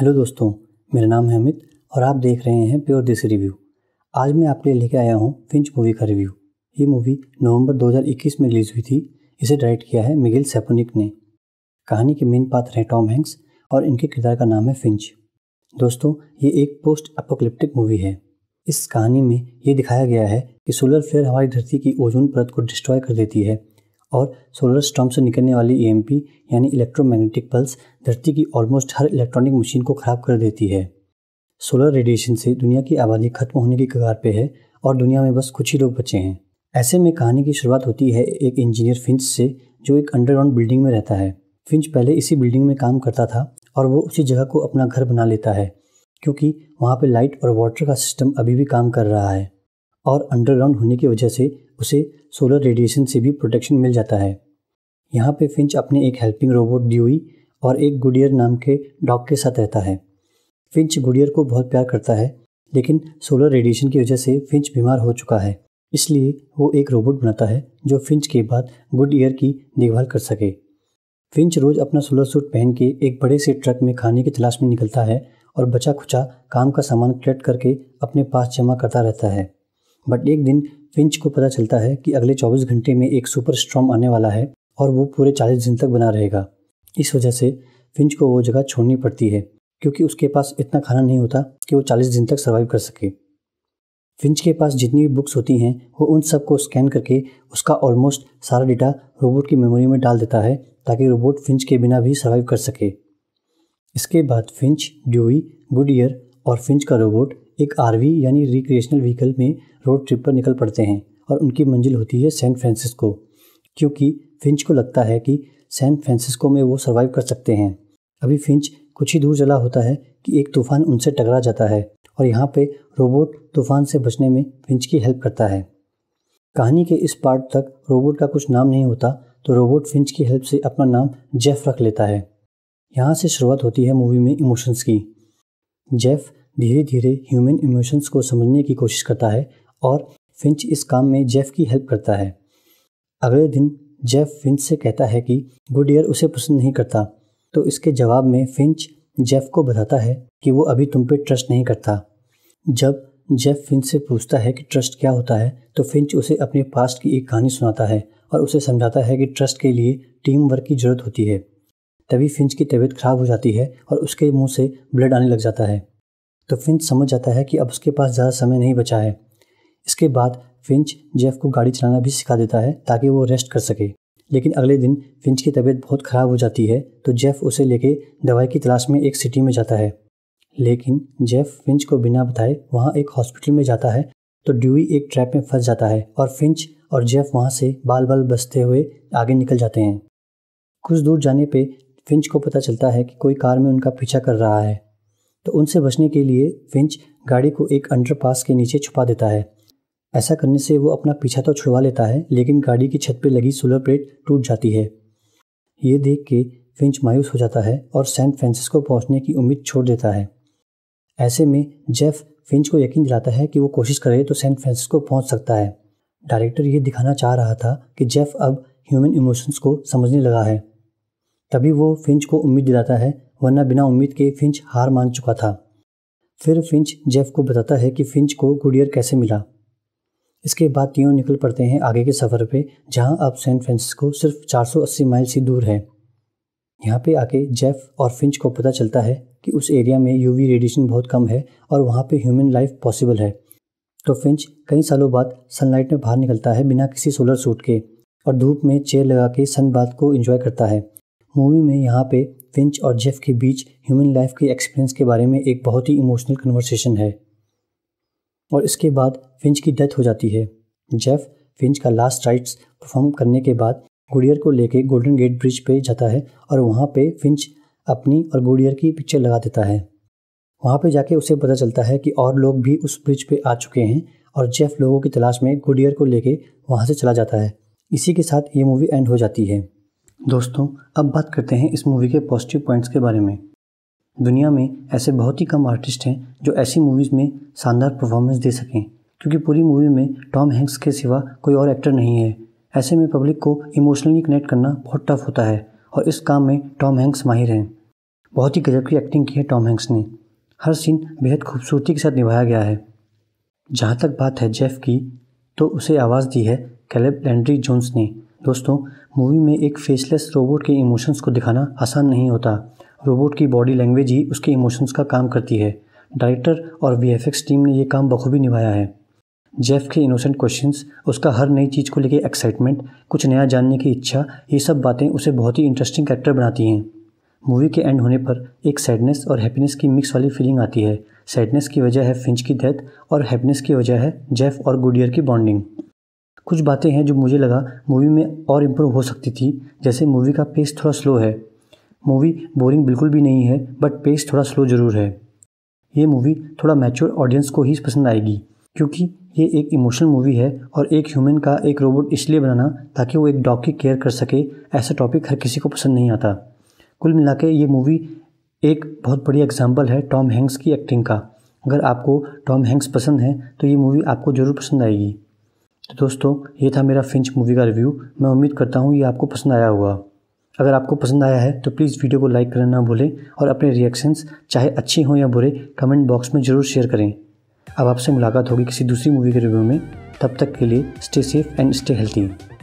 hello दोस्तों मेरा नाम है अमित और आप देख रहे हैं प्योर देसी रिव्यू आज मैं आपके लिए लेके आया हूँ फिंच मूवी का रिव्यू ये मूवी नवंबर 2021 में रिलीज़ हुई थी इसे डायरेक्ट किया है मिगिल सेपोनिक ने कहानी के मेन पात्र हैं टॉम हैंक्स और इनके किरदार का नाम है फिंच दोस्तों ये एक पोस्ट अपोकलिप्टिक मूवी है इस कहानी में ये दिखाया गया है कि सोलर फ्लेयर हमारी धरती की ओजोन परत को डिस्ट्रॉय कर देती है और सोलर स्टॉम से निकलने वाली ई यानी इलेक्ट्रोमैग्नेटिक पल्स धरती की ऑलमोस्ट हर इलेक्ट्रॉनिक मशीन को ख़राब कर देती है सोलर रेडिएशन से दुनिया की आबादी खत्म होने की कगार पे है और दुनिया में बस कुछ ही लोग बचे हैं ऐसे में कहानी की शुरुआत होती है एक इंजीनियर फिंच से जो एक अंडरग्राउंड बिल्डिंग में रहता है फिंच पहले इसी बिल्डिंग में काम करता था और वो उसी जगह को अपना घर बना लेता है क्योंकि वहाँ पर लाइट और वाटर का सिस्टम अभी भी काम कर रहा है और अंडरग्राउंड होने की वजह से उसे सोलर रेडिएशन से भी प्रोटेक्शन मिल जाता है यहाँ पे फिंच अपने एक हेल्पिंग रोबोट ड्यूई और एक गुडियर नाम के डॉग के साथ रहता है फिंच गुडियर को बहुत प्यार करता है लेकिन सोलर रेडिएशन की वजह से फिंच बीमार हो चुका है इसलिए वो एक रोबोट बनाता है जो फिंच के बाद गुड ईयर की देखभाल कर सके फिंच रोज़ अपना सोलर सूट पहन के एक बड़े से ट्रक में खाने की तलाश में निकलता है और बचा खुचा काम का सामान कलेक्ट करके अपने पास जमा करता रहता है बट एक दिन फिंच को पता चलता है कि अगले 24 घंटे में एक सुपर स्ट्रॉम आने वाला है और वो पूरे 40 दिन तक बना रहेगा इस वजह से फिंच को वो जगह छोड़नी पड़ती है क्योंकि उसके पास इतना खाना नहीं होता कि वो 40 दिन तक सर्वाइव कर सके फिंच के पास जितनी भी बुक्स होती हैं वो उन सब को स्कैन करके उसका ऑलमोस्ट सारा डेटा रोबोट की मेमोरी में डाल देता है ताकि रोबोट फिंच के बिना भी सर्वाइव कर सके इसके बाद फिंच ड्यूई ईयर और फिंच का रोबोट एक आरवी यानी रिक्रिएशनल व्हीकल में रोड ट्रिप पर निकल पड़ते हैं और उनकी मंजिल होती है सैन फ्रांसिस्को क्योंकि फिंच को लगता है कि सैन फ्रांसिस्को में वो सर्वाइव कर सकते हैं अभी फिंच कुछ ही दूर चला होता है कि एक तूफान उनसे टकरा जाता है और यहाँ पे रोबोट तूफान से बचने में फिंच की हेल्प करता है कहानी के इस पार्ट तक रोबोट का कुछ नाम नहीं होता तो रोबोट फिंच की हेल्प से अपना नाम जेफ रख लेता है यहाँ से शुरुआत होती है मूवी में इमोशंस की जेफ धीरे धीरे ह्यूमन इमोशंस को समझने की कोशिश करता है और फिंच इस काम में जेफ की हेल्प करता है अगले दिन जेफ फिंच से कहता है कि गुड ईयर उसे पसंद नहीं करता तो इसके जवाब में फिंच जेफ को बताता है कि वो अभी तुम पे ट्रस्ट नहीं करता जब जेफ फिंच से पूछता है कि ट्रस्ट क्या होता है तो फिंच उसे अपने पास्ट की एक कहानी सुनाता है और उसे समझाता है कि ट्रस्ट के लिए टीम वर्क की जरूरत होती है तभी फिंच की तबीयत खराब हो जाती है और उसके मुंह से ब्लड आने लग जाता है तो फिंच समझ जाता है कि अब उसके पास ज़्यादा समय नहीं बचा है इसके बाद फिंच जेफ को गाड़ी चलाना भी सिखा देता है ताकि वो रेस्ट कर सके लेकिन अगले दिन फिंच की तबीयत बहुत ख़राब हो जाती है तो जेफ उसे लेके दवाई की तलाश में एक सिटी में जाता है लेकिन जेफ फिंच को बिना बताए वहाँ एक हॉस्पिटल में जाता है तो ड्यूई एक ट्रैप में फंस जाता है और फिंच और जेफ वहाँ से बाल बाल बसते हुए आगे निकल जाते हैं कुछ दूर जाने पे फिंच को पता चलता है कि कोई कार में उनका पीछा कर रहा है तो उनसे बचने के लिए फिंच गाड़ी को एक अंडरपास के नीचे छुपा देता है ऐसा करने से वो अपना पीछा तो छुड़वा लेता है लेकिन गाड़ी की छत पर लगी सोलर प्लेट टूट जाती है ये देख के फिंच मायूस हो जाता है और सैन फ्रांसिस्को पहुंचने की उम्मीद छोड़ देता है ऐसे में जेफ फिंच को यकीन दिलाता है कि वो कोशिश करे तो सैन फ्रांसिस्को पहुंच सकता है डायरेक्टर ये दिखाना चाह रहा था कि जेफ अब ह्यूमन इमोशंस को समझने लगा है तभी वो फिंच को उम्मीद दिलाता है वरना बिना उम्मीद के फिंच हार मान चुका था फिर फिंच जेफ को बताता है कि फिंच को गुडियर कैसे मिला इसके बाद तीनों निकल पड़ते हैं आगे के सफ़र पे जहां अब सैन फ्रांसिस्को सिर्फ 480 माइल से दूर है यहाँ पे आके जेफ और फिंच को पता चलता है कि उस एरिया में यूवी रेडिएशन बहुत कम है और वहाँ पे ह्यूमन लाइफ पॉसिबल है तो फिंच कई सालों बाद सनलाइट में बाहर निकलता है बिना किसी सोलर सूट के और धूप में चेयर लगा के सन बात को इंजॉय करता है मूवी में यहाँ पे फिंच और जेफ के बीच ह्यूमन लाइफ के एक्सपीरियंस के बारे में एक बहुत ही इमोशनल कन्वर्सेशन है और इसके बाद फिंच की डेथ हो जाती है जेफ फिंच का लास्ट राइट्स परफॉर्म करने के बाद गुडियर को लेके गोल्डन गेट ब्रिज पे जाता है और वहाँ पे फिंच अपनी और गुडियर की पिक्चर लगा देता है वहाँ पे जाके उसे पता चलता है कि और लोग भी उस ब्रिज पे आ चुके हैं और जेफ लोगों की तलाश में गुडियर को लेके वहाँ से चला जाता है इसी के साथ ये मूवी एंड हो जाती है दोस्तों अब बात करते हैं इस मूवी के पॉजिटिव पॉइंट्स के बारे में दुनिया में ऐसे बहुत ही कम आर्टिस्ट हैं जो ऐसी मूवीज़ में शानदार परफॉर्मेंस दे सकें क्योंकि पूरी मूवी में टॉम हैंक्स के सिवा कोई और एक्टर नहीं है ऐसे में पब्लिक को इमोशनली कनेक्ट करना बहुत टफ होता है और इस काम में टॉम हैंक्स माहिर हैं बहुत ही गजब की एक्टिंग की है टॉम हैंक्स ने हर सीन बेहद खूबसूरती के साथ निभाया गया है जहाँ तक बात है जेफ की तो उसे आवाज़ दी है कैलेब लैंड्री जोन्स ने दोस्तों मूवी में एक फेसलेस रोबोट के इमोशंस को दिखाना आसान नहीं होता रोबोट की बॉडी लैंग्वेज ही उसके इमोशंस का काम करती है डायरेक्टर और वीएफएक्स टीम ने यह काम बखूबी निभाया है जेफ के इनोसेंट क्वेश्चंस उसका हर नई चीज़ को लेकर एक्साइटमेंट कुछ नया जानने की इच्छा ये सब बातें उसे बहुत ही इंटरेस्टिंग कैरेक्टर बनाती हैं मूवी के एंड होने पर एक सैडनेस और हैप्पीनेस की मिक्स वाली फीलिंग आती है सैडनेस की वजह है फिंच की डेथ और हैप्पीनेस की वजह है जेफ और गुडियर की बॉन्डिंग कुछ बातें हैं जो मुझे लगा मूवी में और इम्प्रूव हो सकती थी जैसे मूवी का पेस थोड़ा स्लो है मूवी बोरिंग बिल्कुल भी नहीं है बट पेस थोड़ा स्लो ज़रूर है ये मूवी थोड़ा मैच्योर ऑडियंस को ही पसंद आएगी क्योंकि ये एक इमोशनल मूवी है और एक ह्यूमन का एक रोबोट इसलिए बनाना ताकि वो एक डॉग की केयर कर सके ऐसा टॉपिक हर किसी को पसंद नहीं आता कुल मिला ये मूवी एक बहुत बड़ी एग्जाम्पल है टॉम हैंक्स की एक्टिंग का अगर आपको टॉम हैंक्स पसंद है तो ये मूवी आपको ज़रूर पसंद आएगी दोस्तों ये था मेरा फिंच मूवी का रिव्यू मैं उम्मीद करता हूँ ये आपको पसंद आया होगा अगर आपको पसंद आया है तो प्लीज़ वीडियो को लाइक करना ना भूलें और अपने रिएक्शंस चाहे अच्छे हों या बुरे कमेंट बॉक्स में ज़रूर शेयर करें अब आपसे मुलाकात होगी किसी दूसरी मूवी के रिव्यू में तब तक के लिए stay safe and stay healthy